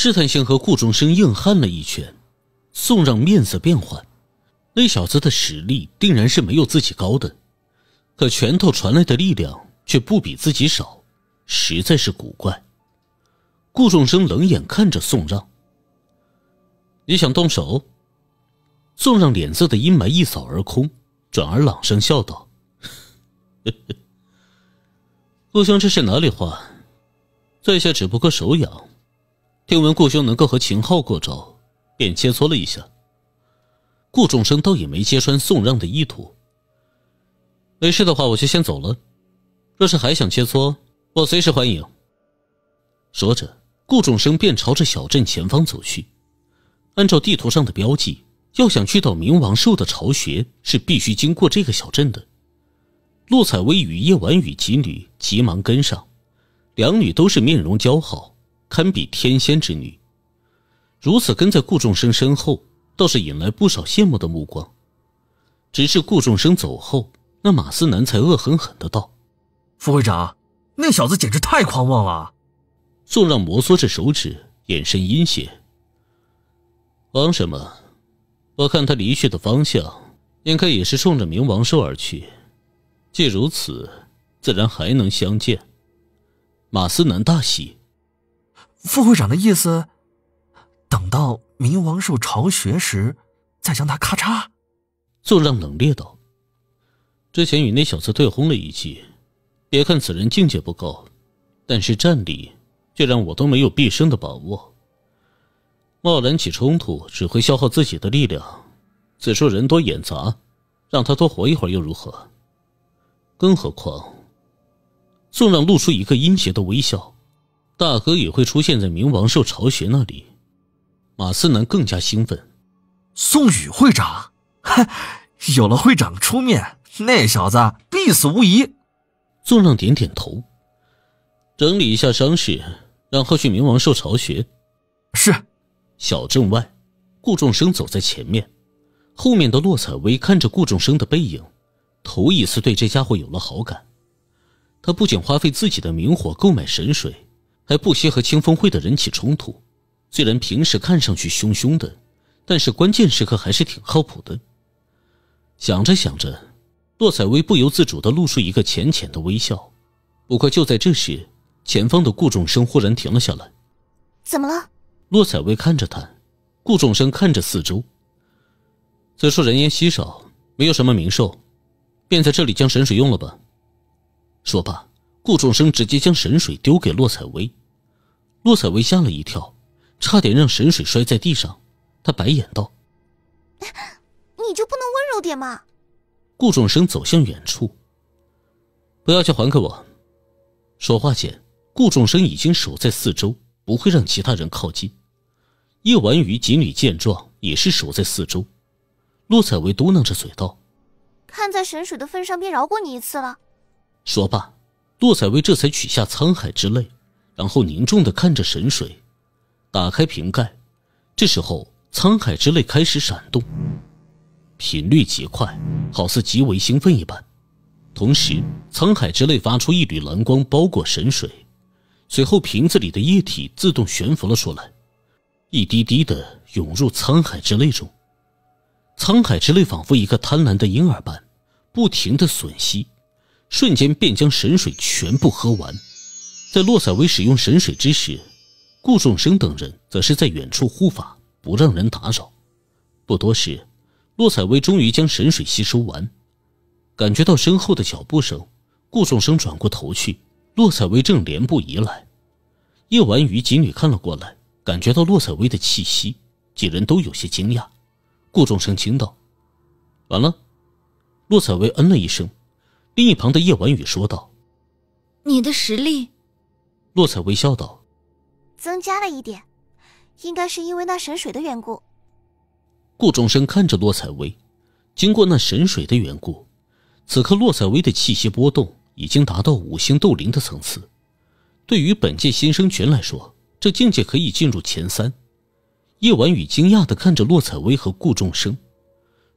试探性和顾仲生硬撼了一拳，宋让面色变幻。那小子的实力定然是没有自己高的，可拳头传来的力量却不比自己少，实在是古怪。顾仲生冷眼看着宋让：“你想动手？”宋让脸色的阴霾一扫而空，转而朗声笑道：“呵呵，顾兄，这是哪里话？在下只不过手痒。”听闻顾兄能够和秦昊过招，便切磋了一下。顾仲生倒也没揭穿宋让的意图。没事的话，我就先走了。若是还想切磋，我随时欢迎。说着，顾仲生便朝着小镇前方走去。按照地图上的标记，要想去到冥王兽的巢穴，是必须经过这个小镇的。陆采薇与叶婉雨几女急忙跟上，两女都是面容姣好。堪比天仙之女，如此跟在顾仲生身后，倒是引来不少羡慕的目光。只是顾仲生走后，那马思南才恶狠狠的道：“副会长，那小子简直太狂妄了！”宋让摩挲着手指，眼神阴险。“慌什么？我看他离去的方向，应该也是冲着冥王兽而去。既如此，自然还能相见。”马思南大喜。副会长的意思，等到冥王兽巢穴时，再将它咔嚓。宋亮冷冽道：“之前与那小子对轰了一记，别看此人境界不高，但是战力却让我都没有必胜的把握。贸然起冲突只会消耗自己的力量。此处人多眼杂，让他多活一会儿又如何？更何况，宋亮露出一个阴邪的微笑。”大哥也会出现在冥王兽巢穴那里，马思南更加兴奋。宋宇会长，哼，有了会长出面，那小子必死无疑。宋让点点头，整理一下伤势，然后去冥王兽巢穴。是。小镇外，顾众生走在前面，后面的洛采薇看着顾众生的背影，头一次对这家伙有了好感。他不仅花费自己的冥火购买神水。还不惜和清风会的人起冲突，虽然平时看上去凶凶的，但是关键时刻还是挺靠谱的。想着想着，洛采薇不由自主地露出一个浅浅的微笑。不过就在这时，前方的顾众生忽然停了下来。“怎么了？”洛采薇看着他，顾众生看着四周。此处人烟稀少，没有什么名兽，便在这里将神水用了吧。说罢，顾众生直接将神水丢给洛采薇。洛采薇吓了一跳，差点让神水摔在地上。她白眼道：“你就不能温柔点吗？”顾众生走向远处。不要去还给我！说话间，顾众生已经守在四周，不会让其他人靠近。叶晚瑜锦鲤见状，也是守在四周。洛采薇嘟囔着嘴道：“看在神水的份上，便饶过你一次了。”说罢，洛采薇这才取下沧海之泪。然后凝重地看着神水，打开瓶盖。这时候，沧海之泪开始闪动，频率极快，好似极为兴奋一般。同时，沧海之泪发出一缕蓝光，包裹神水。随后，瓶子里的液体自动悬浮了出来，一滴滴的涌入沧海之泪中。沧海之泪仿佛一个贪婪的婴儿般，不停的吮吸，瞬间便将神水全部喝完。在洛采薇使用神水之时，顾众生等人则是在远处护法，不让人打扰。不多时，洛采薇终于将神水吸收完，感觉到身后的脚步声，顾众生转过头去，洛采薇正连步移来。叶婉瑜几女看了过来，感觉到洛采薇的气息，几人都有些惊讶。顾众生惊道：“完了！”洛采薇嗯了一声，另一旁的叶婉雨说道：“你的实力。”洛彩微笑道：“增加了一点，应该是因为那神水的缘故。”顾众生看着洛彩薇，经过那神水的缘故，此刻洛彩薇的气息波动已经达到五星斗灵的层次。对于本届新生群来说，这境界可以进入前三。叶婉雨惊讶地看着洛彩薇和顾众生，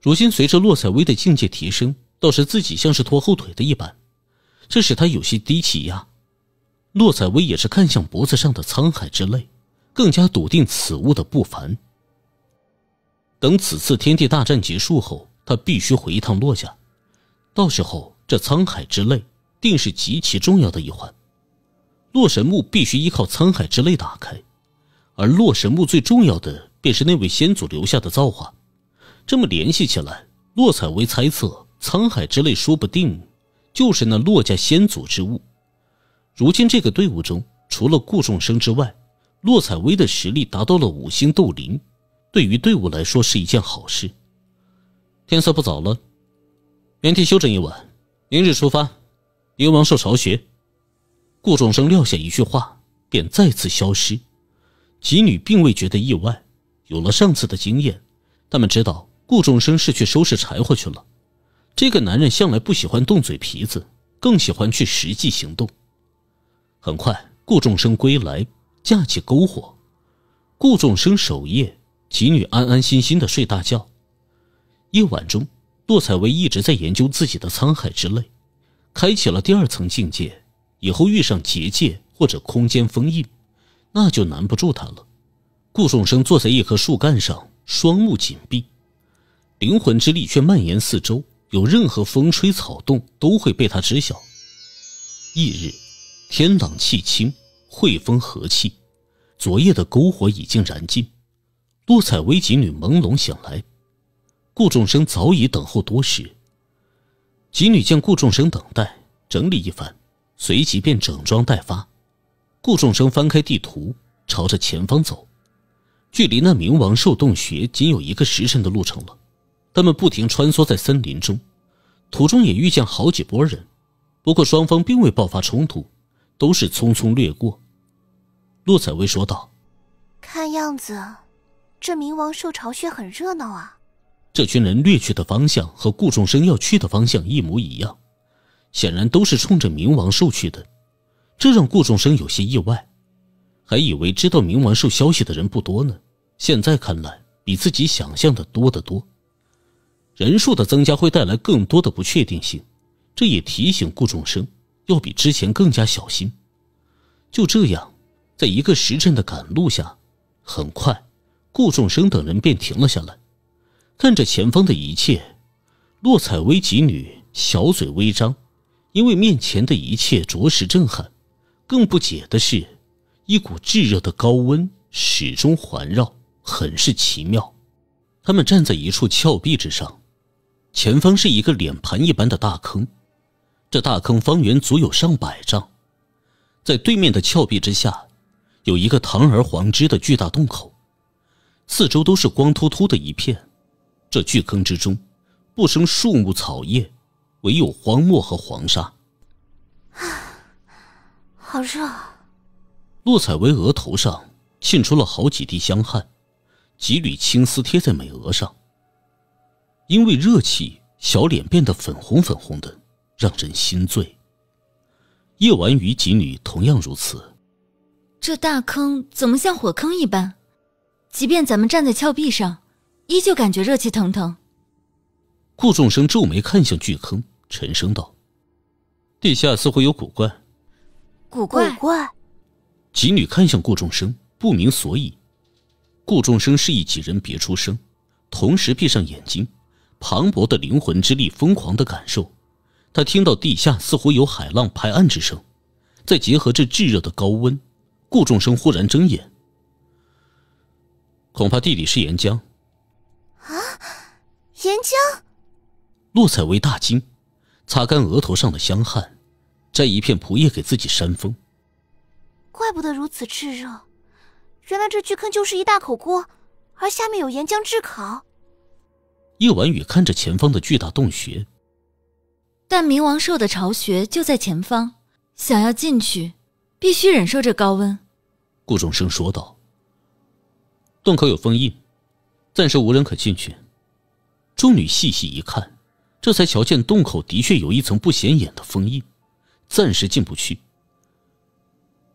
如今随着洛彩薇的境界提升，倒是自己像是拖后腿的一般，这使他有些低气压。洛采薇也是看向脖子上的沧海之泪，更加笃定此物的不凡。等此次天地大战结束后，他必须回一趟洛家，到时候这沧海之泪定是极其重要的一环。洛神墓必须依靠沧海之泪打开，而洛神墓最重要的便是那位先祖留下的造化。这么联系起来，洛采薇猜测，沧海之泪说不定就是那洛家先祖之物。如今这个队伍中，除了顾众生之外，洛采薇的实力达到了五星斗灵，对于队伍来说是一件好事。天色不早了，原地休整一晚，明日出发，鹰王兽巢穴。顾众生撂下一句话，便再次消失。几女并未觉得意外，有了上次的经验，他们知道顾众生是去收拾柴火去了。这个男人向来不喜欢动嘴皮子，更喜欢去实际行动。很快，顾众生归来，架起篝火。顾众生守夜，几女安安心心的睡大觉。夜晚中，洛彩薇一直在研究自己的沧海之泪，开启了第二层境界。以后遇上结界或者空间封印，那就难不住他了。顾众生坐在一棵树干上，双目紧闭，灵魂之力却蔓延四周，有任何风吹草动都会被他知晓。翌日。天朗气清，惠风和气。昨夜的篝火已经燃尽，洛彩薇几女朦胧醒来，顾众生早已等候多时。几女见顾众生等待，整理一番，随即便整装待发。顾众生翻开地图，朝着前方走。距离那冥王兽洞穴仅有一个时辰的路程了。他们不停穿梭在森林中，途中也遇见好几拨人，不过双方并未爆发冲突。都是匆匆掠过，洛采薇说道：“看样子，这冥王兽巢穴很热闹啊！这群人掠去的方向和顾众生要去的方向一模一样，显然都是冲着冥王兽去的。这让顾众生有些意外，还以为知道冥王兽消息的人不多呢。现在看来，比自己想象的多得多。人数的增加会带来更多的不确定性，这也提醒顾众生。”要比之前更加小心。就这样，在一个时辰的赶路下，很快，顾众生等人便停了下来，看着前方的一切，洛采薇几女小嘴微张，因为面前的一切着实震撼。更不解的是，一股炙热的高温始终环绕，很是奇妙。他们站在一处峭壁之上，前方是一个脸盘一般的大坑。这大坑方圆足有上百丈，在对面的峭壁之下，有一个堂而皇之的巨大洞口，四周都是光秃秃的一片。这巨坑之中，不生树木草叶，唯有荒漠和黄沙。啊，好热！洛采薇额头上沁出了好几滴香汗，几缕青丝贴在美额上，因为热气，小脸变得粉红粉红的。让人心醉。夜晚与几女同样如此。这大坑怎么像火坑一般？即便咱们站在峭壁上，依旧感觉热气腾腾。顾众生皱眉看向巨坑，沉声道：“地下似乎有古怪。”“古怪？”怪。几女看向顾众生，不明所以。顾众生示意几人别出声，同时闭上眼睛，磅礴的灵魂之力疯狂的感受。他听到地下似乎有海浪拍岸之声，再结合这炙热的高温，顾众生忽然睁眼，恐怕地底是岩浆。啊！岩浆！骆采薇大惊，擦干额头上的香汗，摘一片蒲叶给自己扇风。怪不得如此炙热，原来这巨坑就是一大口锅，而下面有岩浆炙烤。叶婉雨看着前方的巨大洞穴。但冥王兽的巢穴就在前方，想要进去，必须忍受这高温。”顾众生说道。“洞口有封印，暂时无人可进去。”众女细细一看，这才瞧见洞口的确有一层不显眼的封印，暂时进不去。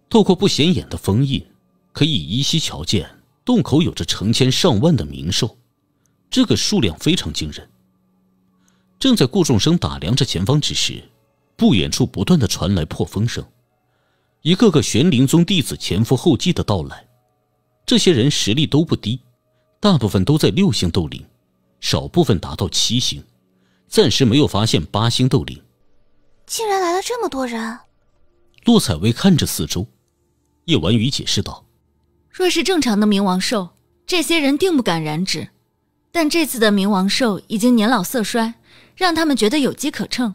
透过不显眼的封印，可以依稀瞧见洞口有着成千上万的冥兽，这个数量非常惊人。正在顾众生打量着前方之时，不远处不断的传来破风声，一个个玄灵宗弟子前赴后继的到来。这些人实力都不低，大部分都在六星斗灵，少部分达到七星，暂时没有发现八星斗灵。竟然来了这么多人！洛采薇看着四周，叶婉雨解释道：“若是正常的冥王兽，这些人定不敢染指，但这次的冥王兽已经年老色衰。”让他们觉得有机可乘，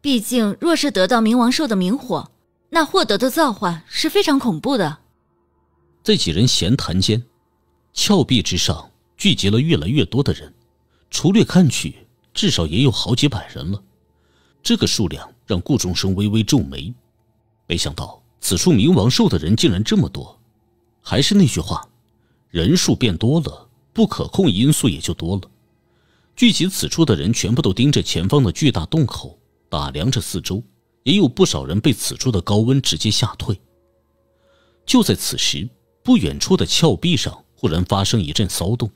毕竟若是得到冥王兽的冥火，那获得的造化是非常恐怖的。在几人闲谈间，峭壁之上聚集了越来越多的人，粗略看去，至少也有好几百人了。这个数量让顾众生微微皱眉，没想到此处冥王兽的人竟然这么多。还是那句话，人数变多了，不可控因素也就多了。聚集此处的人全部都盯着前方的巨大洞口，打量着四周，也有不少人被此处的高温直接吓退。就在此时，不远处的峭壁上忽然发生一阵骚动，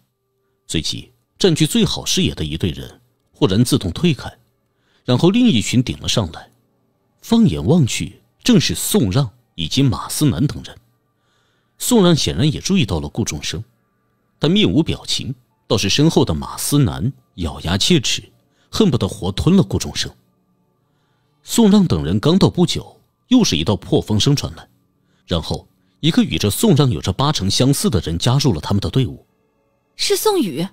随即占据最好视野的一队人忽然自动退开，然后另一群顶了上来。放眼望去，正是宋让以及马思南等人。宋让显然也注意到了顾仲生，他面无表情，倒是身后的马思南。咬牙切齿，恨不得活吞了顾仲生。宋让等人刚到不久，又是一道破风声传来，然后一个与这宋让有着八成相似的人加入了他们的队伍。是宋宇。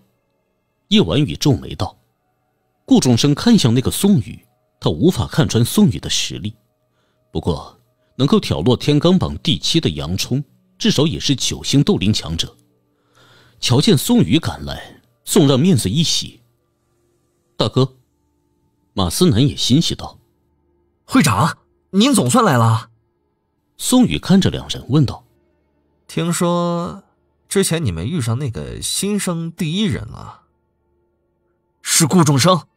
叶婉雨皱眉道：“顾仲生看向那个宋宇，他无法看穿宋宇的实力，不过能够挑落天罡榜第七的杨冲，至少也是九星斗灵强者。”瞧见宋宇赶来，宋让面色一喜。大哥，马思南也欣喜道：“会长，您总算来了。”宋宇看着两人问道：“听说之前你们遇上那个新生第一人了？”“是顾众生。”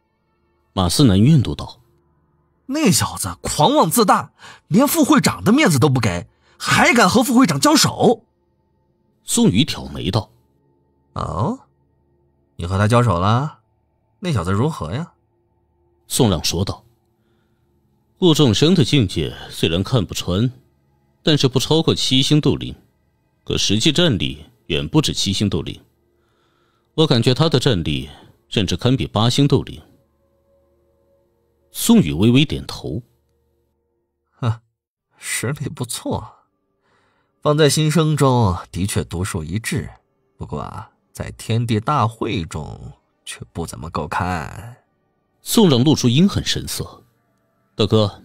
马思南怨毒道：“那小子狂妄自大，连副会长的面子都不给，还敢和副会长交手？”宋宇挑眉道：“哦，你和他交手了？”那小子如何呀？宋亮说道：“顾众生的境界虽然看不穿，但是不超过七星斗灵，可实际战力远不止七星斗灵。我感觉他的战力甚至堪比八星斗灵。”宋宇微微点头：“哼，实力不错，放在新生中的确独树一帜。不过在天地大会中……”却不怎么够看。宋亮露出阴狠神色：“大哥，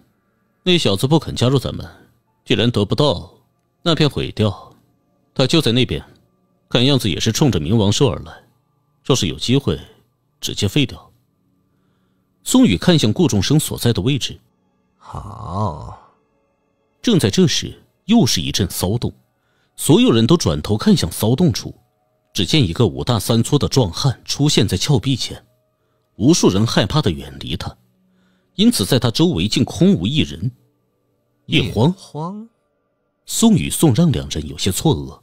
那小子不肯加入咱们，既然得不到，那便毁掉。他就在那边，看样子也是冲着冥王兽而来。若是有机会，直接废掉。”宋宇看向顾众生所在的位置：“好。”正在这时，又是一阵骚动，所有人都转头看向骚动处。只见一个五大三粗的壮汉出现在峭壁前，无数人害怕的远离他，因此在他周围竟空无一人。叶荒、宋宇、宋让两人有些错愕，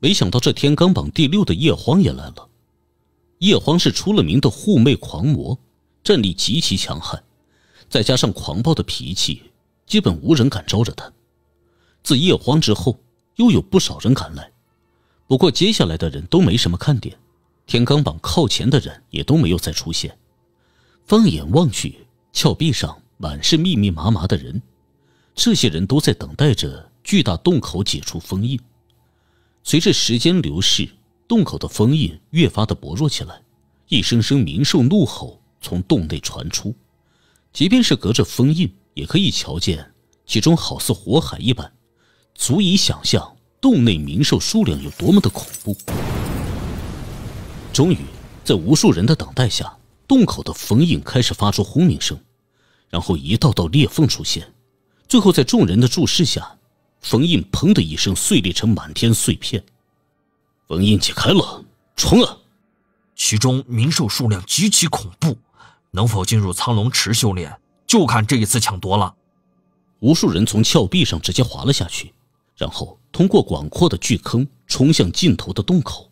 没想到这天罡榜第六的叶荒也来了。叶荒是出了名的护妹狂魔，战力极其强悍，再加上狂暴的脾气，基本无人敢招惹他。自叶荒之后，又有不少人赶来。不过，接下来的人都没什么看点，天罡榜靠前的人也都没有再出现。放眼望去，峭壁上满是密密麻麻的人，这些人都在等待着巨大洞口解除封印。随着时间流逝，洞口的封印越发的薄弱起来，一声声冥兽怒吼从洞内传出，即便是隔着封印，也可以瞧见其中好似火海一般，足以想象。洞内冥兽数量有多么的恐怖！终于，在无数人的等待下，洞口的封印开始发出轰鸣声，然后一道道裂缝出现，最后在众人的注视下，封印砰的一声碎裂成满天碎片。封印解开了，冲啊！其中冥兽数量极其恐怖，能否进入苍龙池修炼，就看这一次抢夺了。无数人从峭壁上直接滑了下去。然后通过广阔的巨坑冲向尽头的洞口，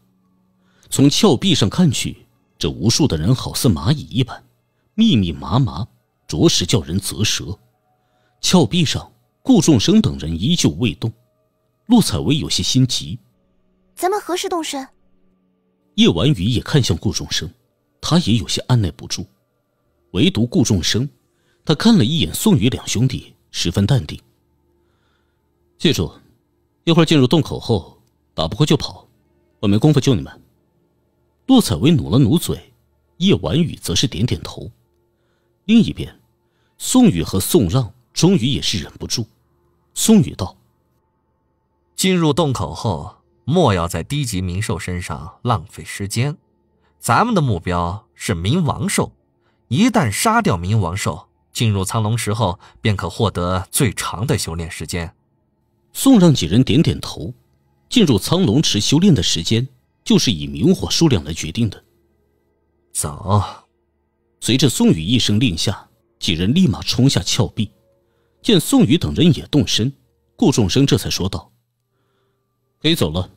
从峭壁上看去，这无数的人好似蚂蚁一般，密密麻麻，着实叫人啧舌。峭壁上，顾仲生等人依旧未动。陆采薇有些心急：“咱们何时动身？”叶婉雨也看向顾仲生，他也有些按耐不住。唯独顾仲生，他看了一眼宋宇两兄弟，十分淡定。记住。一会儿进入洞口后，打不过就跑，我没功夫救你们。陆采薇努了努嘴，叶婉雨则是点点头。另一边，宋宇和宋浪终于也是忍不住。宋宇道：“进入洞口后，莫要在低级冥兽身上浪费时间。咱们的目标是冥王兽，一旦杀掉冥王兽，进入苍龙石后，便可获得最长的修炼时间。”宋让几人点点头，进入苍龙池修炼的时间就是以明火数量来决定的。走！随着宋宇一声令下，几人立马冲下峭壁。见宋宇等人也动身，顾仲生这才说道：“可以走了。”